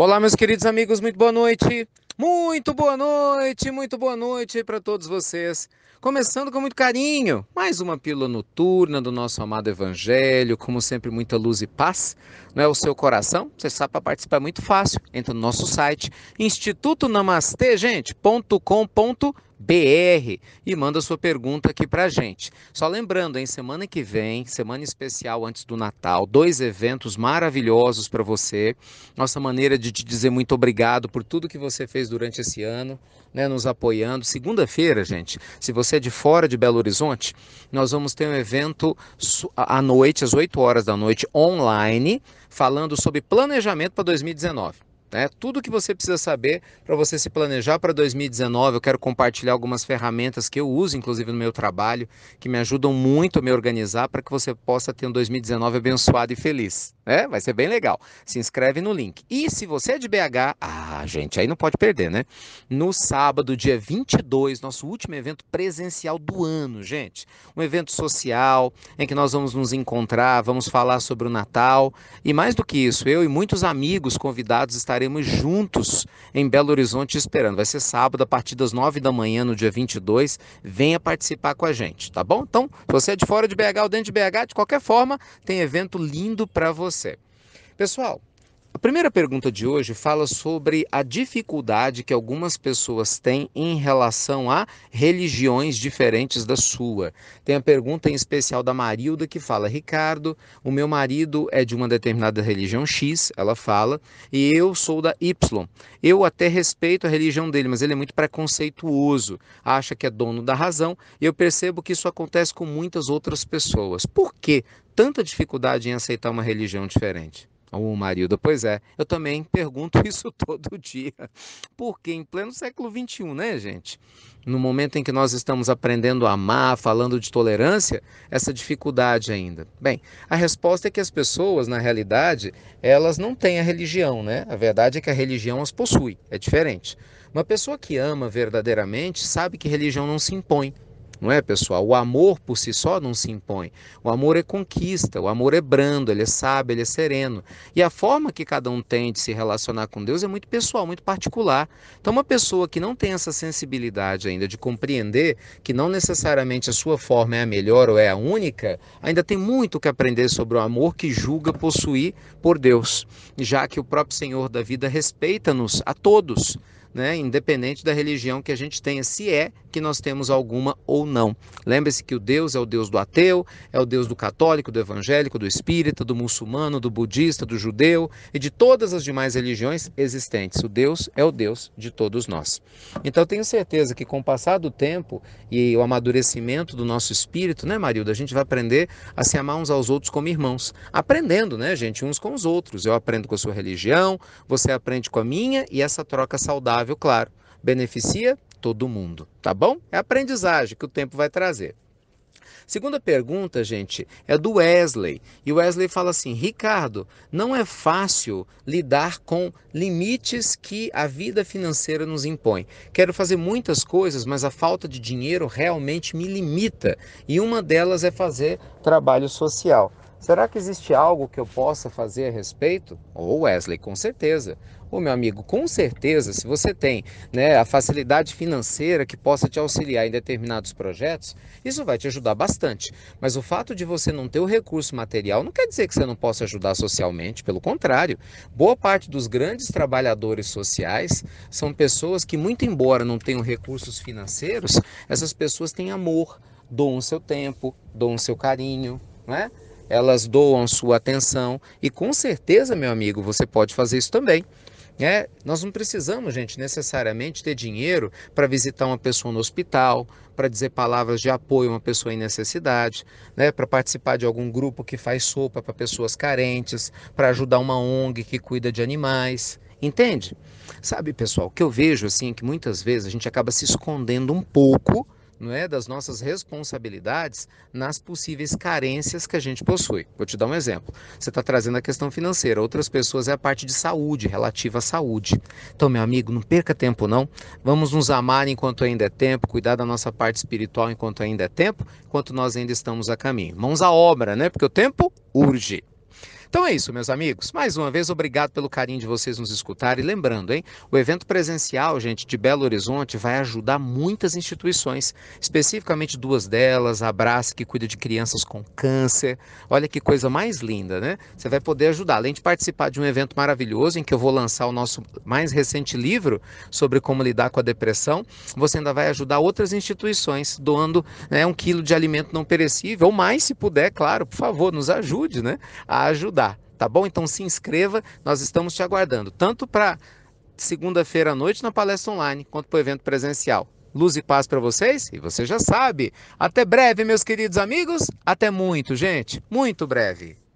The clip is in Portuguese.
Olá, meus queridos amigos, muito boa noite. Muito boa noite, muito boa noite para todos vocês. Começando com muito carinho, mais uma pílula noturna do nosso amado Evangelho, como sempre, muita luz e paz. Não é o seu coração? Você sabe para participar é muito fácil. Entra no nosso site, institutonamastegente.com.br BR e manda sua pergunta aqui para gente. Só lembrando, em semana que vem, semana especial antes do Natal, dois eventos maravilhosos para você. Nossa maneira de te dizer muito obrigado por tudo que você fez durante esse ano, né, nos apoiando. Segunda-feira, gente, se você é de fora de Belo Horizonte, nós vamos ter um evento à noite, às 8 horas da noite, online, falando sobre planejamento para 2019. Né? Tudo que você precisa saber para você se planejar para 2019, eu quero compartilhar algumas ferramentas que eu uso, inclusive no meu trabalho, que me ajudam muito a me organizar para que você possa ter um 2019 abençoado e feliz. Né? Vai ser bem legal. Se inscreve no link. E se você é de BH, ah, ah, gente, aí não pode perder, né? No sábado, dia 22, nosso último evento presencial do ano, gente. Um evento social em que nós vamos nos encontrar, vamos falar sobre o Natal. E mais do que isso, eu e muitos amigos convidados estaremos juntos em Belo Horizonte esperando. Vai ser sábado, a partir das 9 da manhã, no dia 22. Venha participar com a gente, tá bom? Então, se você é de fora de BH ou dentro de BH, de qualquer forma, tem evento lindo para você. Pessoal, a primeira pergunta de hoje fala sobre a dificuldade que algumas pessoas têm em relação a religiões diferentes da sua. Tem a pergunta em especial da Marilda que fala: Ricardo, o meu marido é de uma determinada religião X, ela fala, e eu sou da Y. Eu até respeito a religião dele, mas ele é muito preconceituoso, acha que é dono da razão, e eu percebo que isso acontece com muitas outras pessoas. Por que tanta dificuldade em aceitar uma religião diferente? O marido, pois é, eu também pergunto isso todo dia. Porque em pleno século XXI, né, gente? No momento em que nós estamos aprendendo a amar, falando de tolerância, essa dificuldade ainda. Bem, a resposta é que as pessoas, na realidade, elas não têm a religião, né? A verdade é que a religião as possui, é diferente. Uma pessoa que ama verdadeiramente sabe que religião não se impõe, não é, pessoal? O amor por si só não se impõe. O amor é conquista, o amor é brando, ele é sábio, ele é sereno. E a forma que cada um tem de se relacionar com Deus é muito pessoal, muito particular. Então, uma pessoa que não tem essa sensibilidade ainda de compreender que não necessariamente a sua forma é a melhor ou é a única, ainda tem muito que aprender sobre o amor que julga possuir por Deus, já que o próprio Senhor da vida respeita-nos a todos né, independente da religião que a gente tenha, se é que nós temos alguma ou não. Lembre-se que o Deus é o Deus do ateu, é o Deus do católico, do evangélico, do espírita, do muçulmano, do budista, do judeu e de todas as demais religiões existentes. O Deus é o Deus de todos nós. Então tenho certeza que com o passar do tempo e o amadurecimento do nosso espírito, né, Marilda, a gente vai aprender a se amar uns aos outros como irmãos, aprendendo, né, gente, uns com os outros. Eu aprendo com a sua religião, você aprende com a minha e essa troca saudável saudável, claro, beneficia todo mundo, tá bom? É aprendizagem que o tempo vai trazer. Segunda pergunta, gente, é do Wesley. E o Wesley fala assim: Ricardo, não é fácil lidar com limites que a vida financeira nos impõe. Quero fazer muitas coisas, mas a falta de dinheiro realmente me limita. E uma delas é fazer trabalho social. Será que existe algo que eu possa fazer a respeito? Ou oh, Wesley, com certeza. Ô oh, meu amigo, com certeza, se você tem né, a facilidade financeira que possa te auxiliar em determinados projetos, isso vai te ajudar bastante. Mas o fato de você não ter o recurso material não quer dizer que você não possa ajudar socialmente, pelo contrário. Boa parte dos grandes trabalhadores sociais são pessoas que, muito embora não tenham recursos financeiros, essas pessoas têm amor, doam seu tempo, doam seu carinho, não é? elas doam sua atenção e com certeza, meu amigo, você pode fazer isso também. É, nós não precisamos, gente, necessariamente ter dinheiro para visitar uma pessoa no hospital, para dizer palavras de apoio a uma pessoa em necessidade, né, para participar de algum grupo que faz sopa para pessoas carentes, para ajudar uma ONG que cuida de animais. Entende? Sabe, pessoal, o que eu vejo assim é que muitas vezes a gente acaba se escondendo um pouco não é, das nossas responsabilidades nas possíveis carências que a gente possui. Vou te dar um exemplo. Você está trazendo a questão financeira, outras pessoas é a parte de saúde, relativa à saúde. Então, meu amigo, não perca tempo não. Vamos nos amar enquanto ainda é tempo, cuidar da nossa parte espiritual enquanto ainda é tempo, enquanto nós ainda estamos a caminho. Mãos à obra, né? Porque o tempo urge. Então é isso, meus amigos. Mais uma vez, obrigado pelo carinho de vocês nos escutarem. Lembrando, hein, o evento presencial, gente, de Belo Horizonte vai ajudar muitas instituições, especificamente duas delas, a Abraça, que cuida de crianças com câncer. Olha que coisa mais linda, né? Você vai poder ajudar, além de participar de um evento maravilhoso em que eu vou lançar o nosso mais recente livro sobre como lidar com a depressão, você ainda vai ajudar outras instituições doando né, um quilo de alimento não perecível, ou mais, se puder, claro, por favor, nos ajude, né? A ajudar Tá bom? Então se inscreva, nós estamos te aguardando, tanto para segunda-feira à noite na palestra online, quanto para o evento presencial. Luz e paz para vocês, e você já sabe. Até breve, meus queridos amigos. Até muito, gente. Muito breve.